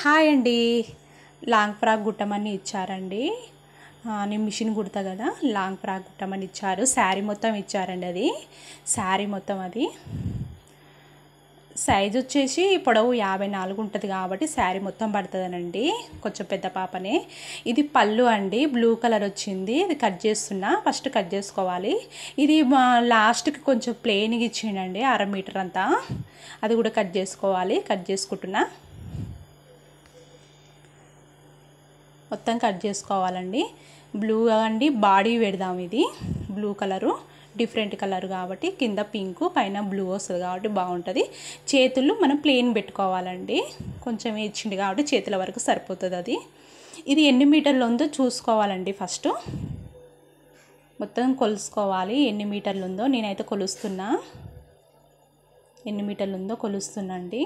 hi అండి long frock గుట్టమని ఇచ్చారండి నేను మిషన్ కుడతా కదా లాంగ్ ఫ్రాక్ గుట్టమని ఇచ్చారు శారీ మొత్తం ఇచ్చారండి అది శారీ మొత్తం అది సైజ్ వచ్చేసి పొడవు యాభై నాలుగు ఉంటుంది కాబట్టి శారీ మొత్తం పడుతుందనండి కొంచెం పెద్ద పాపనే ఇది పళ్ళు అండి బ్లూ కలర్ వచ్చింది ఇది కట్ చేస్తున్నా ఫస్ట్ కట్ చేసుకోవాలి ఇది మా లాస్ట్కి కొంచెం ప్లెయిన్గా ఇచ్చిండండి అర మీటర్ అంతా అది కూడా కట్ చేసుకోవాలి కట్ చేసుకుంటున్నా మొత్తం కట్ చేసుకోవాలండి బ్లూ అండి బాడీ పెడదాం ఇది బ్లూ కలరు డిఫరెంట్ కలర్ కాబట్టి కింద పింక్ పైన బ్లూ వస్తుంది కాబట్టి బాగుంటుంది చేతులు మనం ప్లెయిన్ పెట్టుకోవాలండి కొంచెం ఇచ్చింది కాబట్టి చేతుల వరకు సరిపోతుంది అది ఇది ఎన్ని మీటర్లు ఉందో చూసుకోవాలండి ఫస్ట్ మొత్తం కొలుసుకోవాలి ఎన్ని మీటర్లు ఉందో నేనైతే కొలుస్తున్నా ఎన్ని మీటర్లు ఉందో కొలుస్తున్నా అండి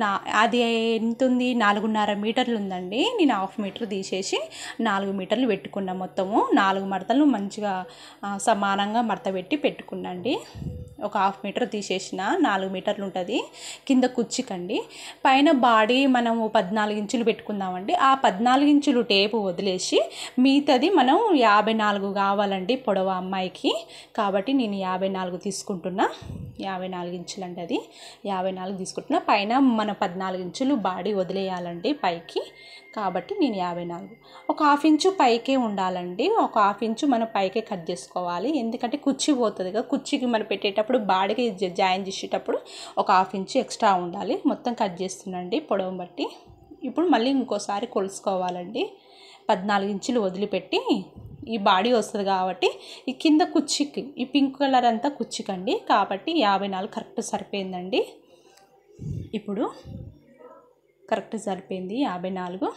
నా అది ఎంత ఉంది నాలుగున్నర మీటర్లు ఉందండి నేను హాఫ్ మీటర్ తీసేసి నాలుగు మీటర్లు పెట్టుకున్నా మొత్తము నాలుగు మడతలు మంచిగా సమానంగా మడత పెట్టి పెట్టుకున్నాండి ఒక హాఫ్ మీటర్ తీసేసిన నాలుగు మీటర్లు ఉంటుంది కింద కుచ్చికండి పైన బాడీ మనము పద్నాలుగు ఇంచులు పెట్టుకుందామండి ఆ పద్నాలుగు ఇంచులు టేపు వదిలేసి మిగతాది మనం యాభై నాలుగు కావాలండి పొడవ అమ్మాయికి కాబట్టి నేను యాభై నాలుగు తీసుకుంటున్నా యాభై నాలుగు ఇంచులు అండి అది యాభై నాలుగు తీసుకుంటున్నా పైన మన పద్నాలుగు ఇంచులు బాడీ వదిలేయాలండి పైకి కాబట్టి నేను యాభై నాలుగు ఒక హాఫ్ ఇంచు పైకే ఉండాలండి ఒక హాఫ్ ఇంచు మనం పైకే కట్ చేసుకోవాలి ఎందుకంటే కుర్చీ పోతుంది కదా కుర్చీకి మనం పెట్టేటప్పుడు బాడీకి జాయిన్ చేసేటప్పుడు ఒక హాఫ్ ఇంచు ఎక్స్ట్రా ఉండాలి మొత్తం కట్ చేస్తుండండి పొడవు బట్టి ఇప్పుడు మళ్ళీ ఇంకోసారి కొలుసుకోవాలండి పద్నాలుగు ఇంచులు వదిలిపెట్టి ఈ బాడీ వస్తుంది కాబట్టి ఈ కింద కుచ్చికి ఈ పింక్ కలర్ అంతా కుచ్చికండి కాబట్టి యాభై నాలుగు కరెక్ట్ సరిపోయిందండి ఇప్పుడు కరెక్ట్ సరిపోయింది యాభై నాలుగు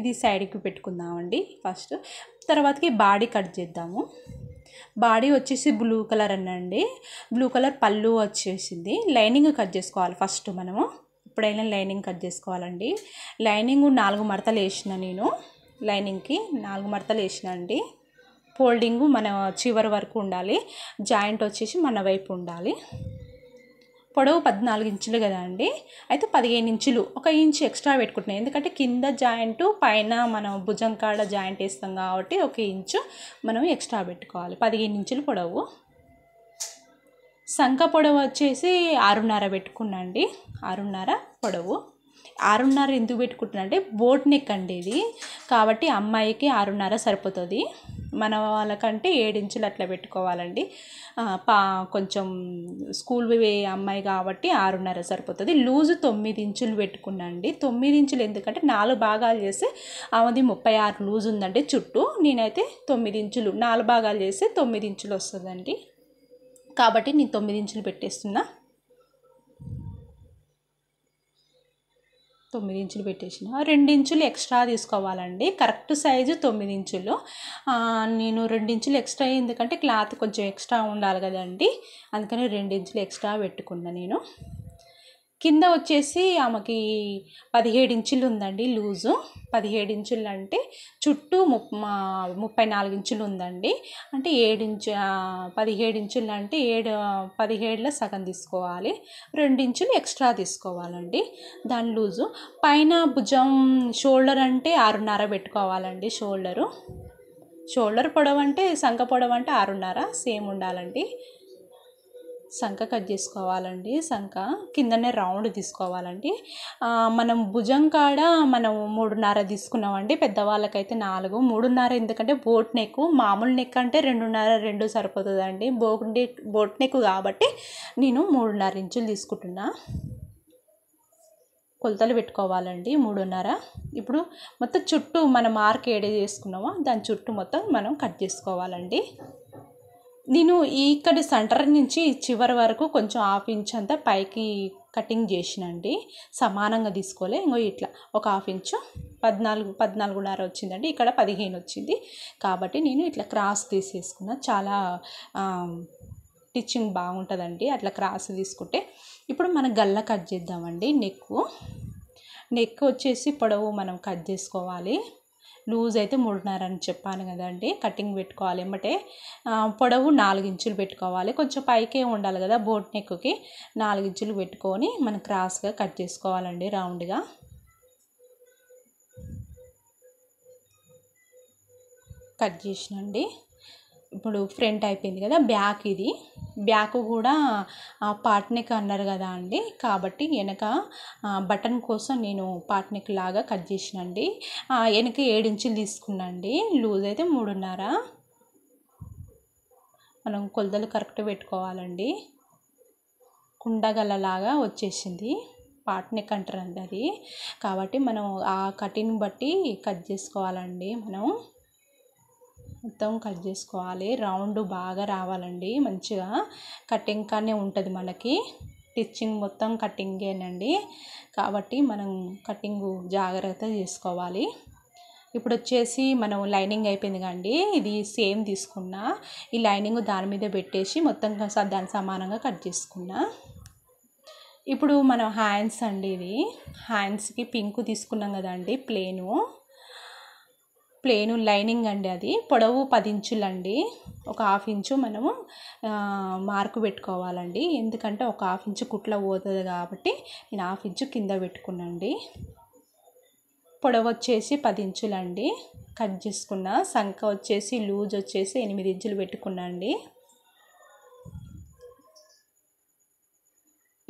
ఇది సైడ్కి పెట్టుకుందామండి ఫస్ట్ తర్వాతకి బాడీ కట్ చేద్దాము బాడీ వచ్చేసి బ్లూ కలర్ అనండి బ్లూ కలర్ పళ్ళు వచ్చేసింది లైనింగ్ కట్ చేసుకోవాలి ఫస్ట్ మనము ఇప్పుడైనా లైనింగ్ కట్ చేసుకోవాలండి లైనింగ్ నాలుగు మడతలు వేసిన నేను లైనింగ్కి నాలుగు మడతలు వేసిన అండి ఫోల్డింగ్ మన చివరి వరకు ఉండాలి జాయింట్ వచ్చేసి మన వైపు ఉండాలి పొడవు పద్నాలుగు ఇంచులు కదా అండి అయితే పదిహేను ఇంచులు ఒక ఇంచు ఎక్స్ట్రా పెట్టుకుంటున్నాయి ఎందుకంటే కింద జాయింట్ పైన మనం భుజం కాడ జాయింట్ వేస్తాం కాబట్టి ఒక ఇంచు మనం ఎక్స్ట్రా పెట్టుకోవాలి పదిహేను ఇంచులు పొడవు సంఖ పొడవు వచ్చేసి ఆరున్నర పెట్టుకున్నాండి ఆరున్నర పొడవు ఆరున్నర ఎందుకు పెట్టుకుంటున్నా అంటే బోట్ నెక్ అండి ఇది కాబట్టి అమ్మాయికి ఆరున్నర సరిపోతుంది మన వాళ్ళకంటే ఏడించులు అట్లా పెట్టుకోవాలండి పా కొంచెం స్కూల్ అమ్మాయి కాబట్టి ఆరున్నర సరిపోతుంది లూజ్ తొమ్మిది ఇంచులు పెట్టుకున్నాండి తొమ్మిది ఇంచులు ఎందుకంటే నాలుగు భాగాలు చేస్తే ఆమెది ముప్పై ఆరు లూజ్ ఉందండి చుట్టూ నేనైతే తొమ్మిది ఇంచులు నాలుగు భాగాలు చేస్తే తొమ్మిది ఇంచులు వస్తుందండి కాబట్టి నేను తొమ్మిది ఇంచులు పెట్టేస్తున్నా తొమ్మిది ఇంచులు పెట్టేసిన రెండు ఇంచులు ఎక్స్ట్రా తీసుకోవాలండి కరెక్ట్ సైజు తొమ్మిది ఇంచులు నేను రెండు ఇంచులు ఎక్స్ట్రా ఎందుకంటే క్లాత్ కొంచెం ఎక్స్ట్రా ఉండాలి కదండి అందుకని రెండు ఇంచులు ఎక్స్ట్రా పెట్టుకున్నా నేను కింద వచ్చేసి ఆమెకి పదిహేడు ఇంచులు ఉందండి లూజు పదిహేడు ఇంచులు అంటే చుట్టూ ముప్పై నాలుగు ఇంచులు ఉందండి అంటే ఏడు ఇంచు పదిహేడు ఇంచులు అంటే ఏడు పదిహేడులో సగం తీసుకోవాలి రెండు ఇంచులు ఎక్స్ట్రా తీసుకోవాలండి దాని లూజు పైన భుజం షోల్డర్ అంటే ఆరున్నర పెట్టుకోవాలండి షోల్డరు షోల్డర్ పొడవంటే సంఘ సంఖ అంటే ఆరున్నర సేమ్ ఉండాలండి శంఖ కట్ చేసుకోవాలండి శంఖ కిందనే రౌండ్ తీసుకోవాలండి మనం భుజం కాడ మనం మూడున్నర తీసుకున్నామండి పెద్దవాళ్ళకైతే నాలుగు మూడున్నర ఎందుకంటే బోట్ నెక్ మామూలు నెక్ అంటే రెండున్నర రెండు సరిపోతుందండి బోట్ బోట్ నెక్ కాబట్టి నేను మూడున్నర ఇంచులు తీసుకుంటున్నా కొలతలు పెట్టుకోవాలండి మూడున్నర ఇప్పుడు మొత్తం చుట్టూ మన మార్క్ ఏడే చేసుకున్నామో దాని చుట్టూ మొత్తం మనం కట్ చేసుకోవాలండి నేను ఇక్కడ సెంటర్ నుంచి చివరి వరకు కొంచెం హాఫ్ ఇంచ్ అంతా పైకి కటింగ్ చేసినండి సమానంగా తీసుకోలే ఇంకో ఇట్లా ఒక హాఫ్ ఇంచు పద్నాలుగు పద్నాలుగున్నర వచ్చిందండి ఇక్కడ పదిహేను వచ్చింది కాబట్టి నేను ఇట్లా క్రాస్ తీసేసుకున్నా చాలా స్టిచ్చింగ్ బాగుంటుందండి అట్లా క్రాస్ తీసుకుంటే ఇప్పుడు మనం గల్ల కట్ చేద్దామండి నెక్ నెక్ వచ్చేసి పొడవు మనం కట్ చేసుకోవాలి లూజ్ అయితే మూడున్నర అని చెప్పాను కదండి కటింగ్ పెట్టుకోవాలి ఏమంటే పొడవు నాలుగు ఇంచులు పెట్టుకోవాలి కొంచెం పైకే ఉండాలి కదా బోట్ నెక్కి నాలుగు ఇంచులు పెట్టుకొని మనం క్రాస్గా కట్ చేసుకోవాలండి రౌండ్గా కట్ చేసినండి ఇప్పుడు ఫ్రంట్ అయిపోయింది కదా బ్యాక్ ఇది బ్యాక్ కూడా పాట్నెక్ అన్నారు కదా అండి కాబట్టి వెనక బటన్ కోసం నేను పాట్నెక్ లాగా కట్ చేసినండి వెనక ఏడు ఇంచులు తీసుకున్నాండి లూజ్ అయితే మూడున్నర మనం కొలతలు కరెక్ట్ పెట్టుకోవాలండి కుండగలలాగా వచ్చేసింది పాట్నెక్ అంటారు అది కాబట్టి మనం ఆ కటింగ్ బట్టి కట్ చేసుకోవాలండి మనం మొత్తం కట్ చేసుకోవాలి రౌండ్ బాగా రావాలండి మంచిగా కటింగ్ కానీ ఉంటుంది మనకి స్టిచ్చింగ్ మొత్తం కటింగేనండి కాబట్టి మనం కటింగ్ జాగ్రత్త చేసుకోవాలి ఇప్పుడు వచ్చేసి మనం లైనింగ్ అయిపోయింది కండి ఇది సేమ్ తీసుకున్నా ఈ లైనింగ్ దాని మీద పెట్టేసి మొత్తం దాని సమానంగా కట్ చేసుకున్నా ఇప్పుడు మనం హ్యాండ్స్ అండి ఇది హ్యాండ్స్కి పింక్ తీసుకున్నాం కదండి ప్లేను ప్లెయిన్ లైనింగ్ అండి అది పొడవు పది ఇంచులండి ఒక హాఫ్ ఇంచు మనము మార్కు పెట్టుకోవాలండి ఎందుకంటే ఒక హాఫ్ ఇంచు కుట్ల పోతుంది కాబట్టి నేను హాఫ్ ఇంచు కింద పెట్టుకున్నాండి పొడవు వచ్చేసి పది ఇంచులండి కట్ చేసుకున్న సంఖ వచ్చేసి లూజ్ వచ్చేసి ఎనిమిది ఇంచులు పెట్టుకున్నాండి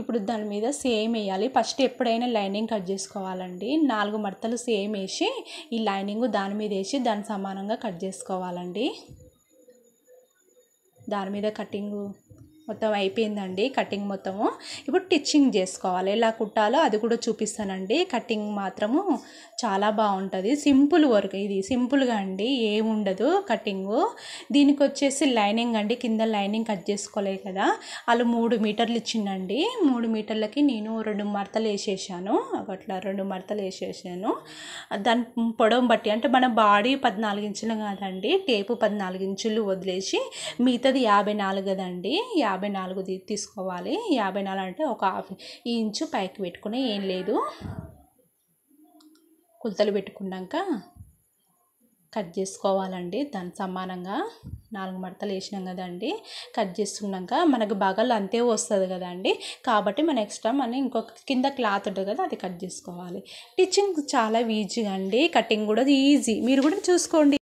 ఇప్పుడు దాని మీద సేమ్ వేయాలి ఫస్ట్ ఎప్పుడైనా లైనింగ్ కట్ చేసుకోవాలండి నాలుగు మడతలు సేమ్ వేసి ఈ లైనింగ్ దాని మీద వేసి దాని సమానంగా కట్ చేసుకోవాలండి దాని మీద కటింగు మొత్తం అయిపోయిందండి కటింగ్ మొత్తము ఇప్పుడు టిచ్చింగ్ చేసుకోవాలి ఎలా కుట్టాలో అది కూడా చూపిస్తానండి కటింగ్ మాత్రము చాలా బాగుంటుంది సింపుల్ వర్క్ ఇది సింపుల్గా అండి ఏముండదు కటింగు దీనికి వచ్చేసి లైనింగ్ అండి కింద లైనింగ్ కట్ చేసుకోలే కదా వాళ్ళు మూడు మీటర్లు ఇచ్చిందండి మూడు మీటర్లకి నేను రెండు మడతలు వేసేసాను అట్లా రెండు మడతలు వేసేసాను దాని పొడవు బట్టి అంటే మన బాడీ పద్నాలుగు ఇంచులు కాదండి టేపు పద్నాలుగు ఇంచులు వదిలేసి మిగతాది యాభై నాలుగు కదండి యాభై యాభై నాలుగు తీసుకోవాలి యాభై నాలుగు అంటే ఒక హాఫ్ ఈ ఇంచు పైకి పెట్టుకుని ఏం లేదు కులతలు పెట్టుకున్నాక కట్ చేసుకోవాలండి దాని సమానంగా నాలుగు మడతలు వేసినాం కదండి కట్ చేసుకున్నాక మనకు బగలు అంతే వస్తుంది కదండి కాబట్టి మనం ఎక్స్ట్రా మనం ఇంకొక కింద క్లాత్ ఉంటుంది కదా అది కట్ చేసుకోవాలి స్టిచ్చింగ్ చాలా ఈజీగా అండి కటింగ్ కూడా ఈజీ మీరు కూడా చూసుకోండి